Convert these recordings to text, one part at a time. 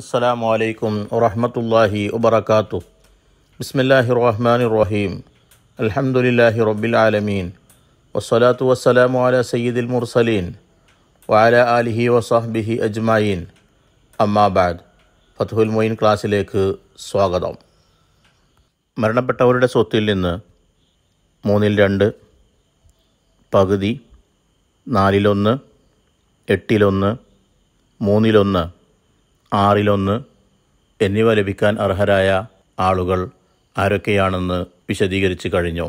അസ്സലാമു അലൈക്കും വറഹമത്തല്ലാഹി വബർക്കാത്തു ബിസ്മില്ലാഹി റഹ്മാൻ റഹീം അൽഹംദുലില്ലാഹി റബ്ബിൽ ആലമീൻ വസ്സലാത്തു വസ്സലാമു അല സയ്യിദിൽ മുർസലീൻ വാല ആലിഹി വസാഹ്ബിഹി അജ്മായീൻ അമ്മാബാദ് ഫത്തുൽ മൊയിൻ ക്ലാസ്സിലേക്ക് സ്വാഗതം മരണപ്പെട്ടവരുടെ സ്വത്തിൽ നിന്ന് മൂന്നിൽ രണ്ട് പകുതി നാലിലൊന്ന് എട്ടിലൊന്ന് മൂന്നിലൊന്ന് ആറിലൊന്ന് എന്നിവ ലഭിക്കാൻ അർഹരായ ആളുകൾ ആരൊക്കെയാണെന്ന് വിശദീകരിച്ചു കഴിഞ്ഞു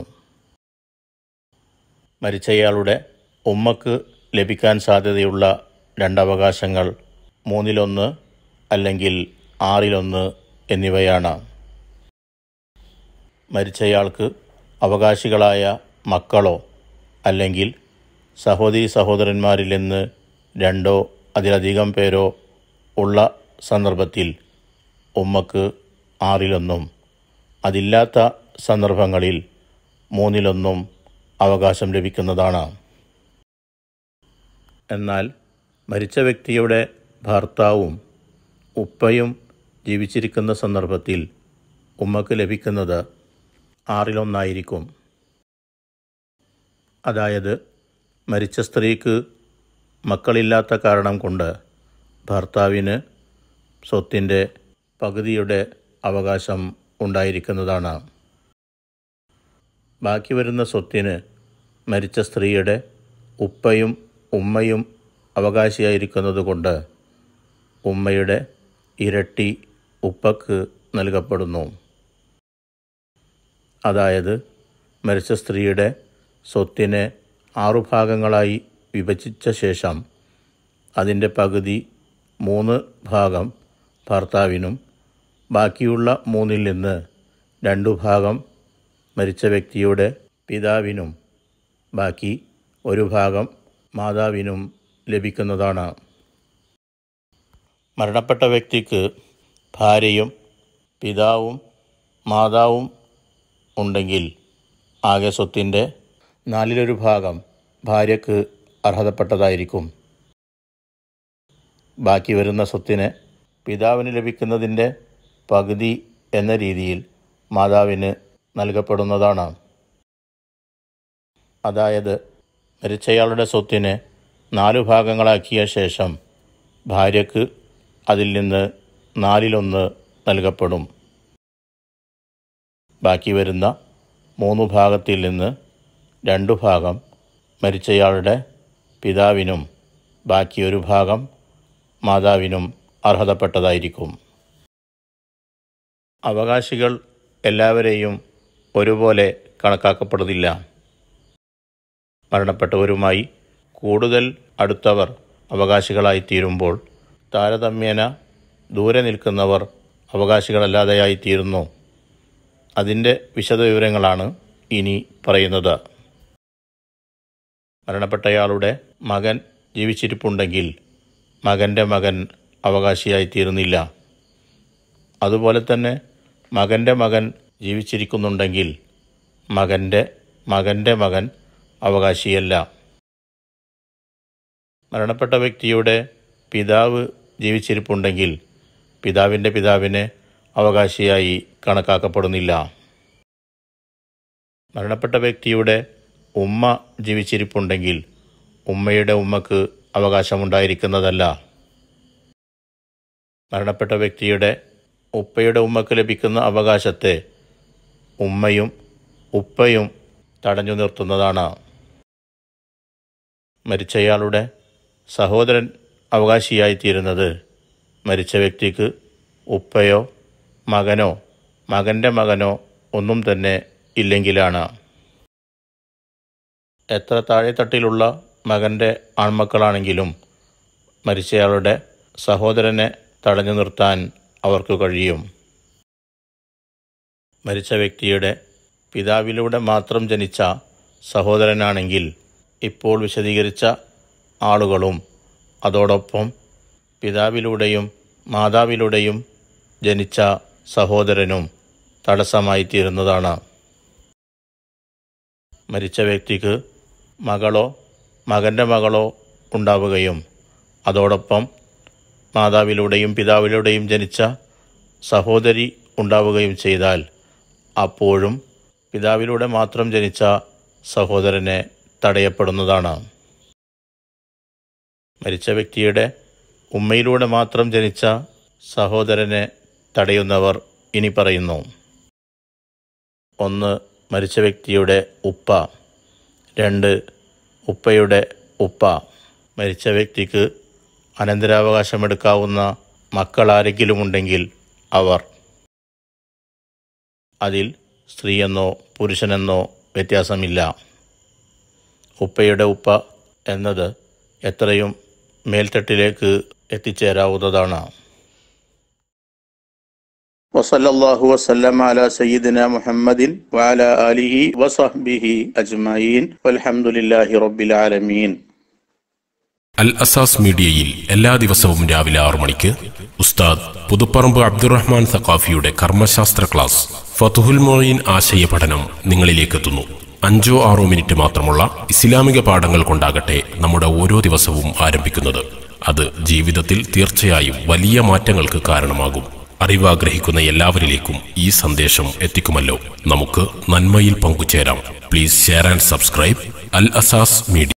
മരിച്ചയാളുടെ ഉമ്മക്ക് ലഭിക്കാൻ സാധ്യതയുള്ള രണ്ടവകാശങ്ങൾ മൂന്നിലൊന്ന് അല്ലെങ്കിൽ ആറിലൊന്ന് എന്നിവയാണ് മരിച്ചയാൾക്ക് അവകാശികളായ മക്കളോ അല്ലെങ്കിൽ സഹോദരി സഹോദരന്മാരിൽ നിന്ന് രണ്ടോ അതിലധികം പേരോ ഉള്ള സന്ദർഭത്തിൽ ഉമ്മക്ക് ആറിലൊന്നും അതില്ലാത്ത സന്ദർഭങ്ങളിൽ മൂന്നിലൊന്നും അവകാശം ലഭിക്കുന്നതാണ് എന്നാൽ മരിച്ച വ്യക്തിയുടെ ഭർത്താവും ഉപ്പയും ജീവിച്ചിരിക്കുന്ന സന്ദർഭത്തിൽ ഉമ്മക്ക് ലഭിക്കുന്നത് ആറിലൊന്നായിരിക്കും അതായത് മരിച്ച സ്ത്രീക്ക് മക്കളില്ലാത്ത കാരണം കൊണ്ട് ഭർത്താവിന് സ്വത്തിൻ്റെ പകുതിയുടെ അവകാശം ഉണ്ടായിരിക്കുന്നതാണ് ബാക്കി വരുന്ന സ്വത്തിന് മരിച്ച സ്ത്രീയുടെ ഉപ്പയും ഉമ്മയും അവകാശിയായിരിക്കുന്നതുകൊണ്ട് ഉമ്മയുടെ ഇരട്ടി ഉപ്പക്ക് നൽകപ്പെടുന്നു അതായത് മരിച്ച സ്ത്രീയുടെ സ്വത്തിനെ ആറു ഭാഗങ്ങളായി വിഭജിച്ച ശേഷം അതിൻ്റെ പകുതി മൂന്ന് ഭാഗം ഭർത്താവിനും ബാക്കിയുള്ള മൂന്നിൽ നിന്ന് രണ്ടു ഭാഗം മരിച്ച വ്യക്തിയുടെ പിതാവിനും ബാക്കി ഒരു ഭാഗം മാതാവിനും ലഭിക്കുന്നതാണ് മരണപ്പെട്ട വ്യക്തിക്ക് ഭാര്യയും പിതാവും മാതാവും ഉണ്ടെങ്കിൽ ആകെ സ്വത്തിൻ്റെ നാലിലൊരു ഭാഗം ഭാര്യയ്ക്ക് അർഹതപ്പെട്ടതായിരിക്കും ബാക്കി വരുന്ന സ്വത്തിനെ പിതാവിന് ലഭിക്കുന്നതിൻ്റെ പകുതി എന്ന രീതിയിൽ മാതാവിന് നൽകപ്പെടുന്നതാണ് അതായത് മരിച്ചയാളുടെ സ്വത്തിന് നാലു ഭാഗങ്ങളാക്കിയ ശേഷം ഭാര്യക്ക് അതിൽ നിന്ന് നാലിലൊന്ന് നൽകപ്പെടും ബാക്കി വരുന്ന മൂന്ന് ഭാഗത്തിൽ നിന്ന് രണ്ടു ഭാഗം മരിച്ചയാളുടെ പിതാവിനും ബാക്കിയൊരു ഭാഗം മാതാവിനും അർഹതപ്പെട്ടതായിരിക്കും അവകാശികൾ എല്ലാവരെയും ഒരുപോലെ കണക്കാക്കപ്പെടുന്നില്ല മരണപ്പെട്ടവരുമായി കൂടുതൽ അടുത്തവർ അവകാശികളായി തീരുമ്പോൾ താരതമ്യേന ദൂരെ നിൽക്കുന്നവർ അവകാശികളല്ലാതെയായി തീരുന്നു അതിൻ്റെ വിശദവിവരങ്ങളാണ് ഇനി പറയുന്നത് മരണപ്പെട്ടയാളുടെ മകൻ ജീവിച്ചിരിപ്പുണ്ടെങ്കിൽ മകൻ്റെ മകൻ അവകാശിയായിത്തീരുന്നില്ല അതുപോലെ തന്നെ മകൻ്റെ മകൻ ജീവിച്ചിരിക്കുന്നുണ്ടെങ്കിൽ മകൻ്റെ മകൻ്റെ മകൻ അവകാശിയല്ല മരണപ്പെട്ട വ്യക്തിയുടെ പിതാവ് ജീവിച്ചിരിപ്പുണ്ടെങ്കിൽ പിതാവിൻ്റെ പിതാവിനെ അവകാശിയായി കണക്കാക്കപ്പെടുന്നില്ല മരണപ്പെട്ട വ്യക്തിയുടെ ഉമ്മ ജീവിച്ചിരിപ്പുണ്ടെങ്കിൽ ഉമ്മയുടെ ഉമ്മക്ക് അവകാശമുണ്ടായിരിക്കുന്നതല്ല മരണപ്പെട്ട വ്യക്തിയുടെ ഉപ്പയുടെ ഉമ്മക്ക് ലഭിക്കുന്ന അവകാശത്തെ ഉമ്മയും ഉപ്പയും തടഞ്ഞു നിർത്തുന്നതാണ് മരിച്ചയാളുടെ സഹോദരൻ അവകാശിയായിത്തീരുന്നത് മരിച്ച വ്യക്തിക്ക് ഉപ്പയോ മകനോ മകൻ്റെ മകനോ ഒന്നും തന്നെ ഇല്ലെങ്കിലാണ് എത്ര താഴെത്തട്ടിലുള്ള മകൻ്റെ ആൺമക്കളാണെങ്കിലും മരിച്ചയാളുടെ സഹോദരനെ തടഞ്ഞു നിർത്താൻ അവർക്ക് കഴിയും മരിച്ച വ്യക്തിയുടെ പിതാവിലൂടെ മാത്രം ജനിച്ച സഹോദരനാണെങ്കിൽ ഇപ്പോൾ വിശദീകരിച്ച ആളുകളും അതോടൊപ്പം പിതാവിലൂടെയും മാതാവിലൂടെയും ജനിച്ച സഹോദരനും തടസ്സമായി തീരുന്നതാണ് മരിച്ച വ്യക്തിക്ക് മകളോ മകൻ്റെ മകളോ ഉണ്ടാവുകയും അതോടൊപ്പം മാതാവിലൂടെയും പിതാവിലൂടെയും ജനിച്ച സഹോദരി ഉണ്ടാവുകയും ചെയ്താൽ അപ്പോഴും പിതാവിലൂടെ മാത്രം ജനിച്ച സഹോദരനെ തടയപ്പെടുന്നതാണ് മരിച്ച വ്യക്തിയുടെ ഉമ്മയിലൂടെ മാത്രം ജനിച്ച സഹോദരനെ തടയുന്നവർ ഇനി പറയുന്നു ഒന്ന് മരിച്ച വ്യക്തിയുടെ ഉപ്പ രണ്ട് ഉപ്പയുടെ ഉപ്പ മരിച്ച വ്യക്തിക്ക് അനന്തരാവകാശമെടുക്കാവുന്ന ഉണ്ടെങ്കിൽ അവർ അതിൽ സ്ത്രീയെന്നോ പുരുഷനെന്നോ വ്യത്യാസമില്ല ഉപ്പയുടെ ഉപ്പ എന്നത് എത്രയും മേൽത്തട്ടിലേക്ക് എത്തിച്ചേരാവുന്നതാണ് വസല്ലാഹു വസ്ലം അല സയ്യിദിന മുഹമ്മദിൻ വാല അലിഹി വസഹ്ബിഹി അജ്മയീൻ അലഹമുല്ലാഹി റബ്ബിൽ ആലമീൻ അൽ അസാസ് മീഡിയയിൽ എല്ലാ ദിവസവും രാവിലെ ആറു മണിക്ക് ഉസ്താദ് പുതുപ്പറമ്പ് അബ്ദുറഹ്മാൻ സഖാഫിയുടെ കർമ്മശാസ്ത്ര ക്ലാസ് ഫതുഹുൽ മൊയ്യീൻ ആശയ പഠനം നിങ്ങളിലേക്കെത്തുന്നു അഞ്ചോ ആറോ മിനിറ്റ് മാത്രമുള്ള ഇസ്ലാമിക പാഠങ്ങൾ കൊണ്ടാകട്ടെ നമ്മുടെ ഓരോ ദിവസവും ആരംഭിക്കുന്നത് അത് ജീവിതത്തിൽ തീർച്ചയായും വലിയ മാറ്റങ്ങൾക്ക് കാരണമാകും അറിവാഗ്രഹിക്കുന്ന എല്ലാവരിലേക്കും ഈ സന്ദേശം എത്തിക്കുമല്ലോ നമുക്ക് നന്മയിൽ പങ്കുചേരാം please share and subscribe Al Asas media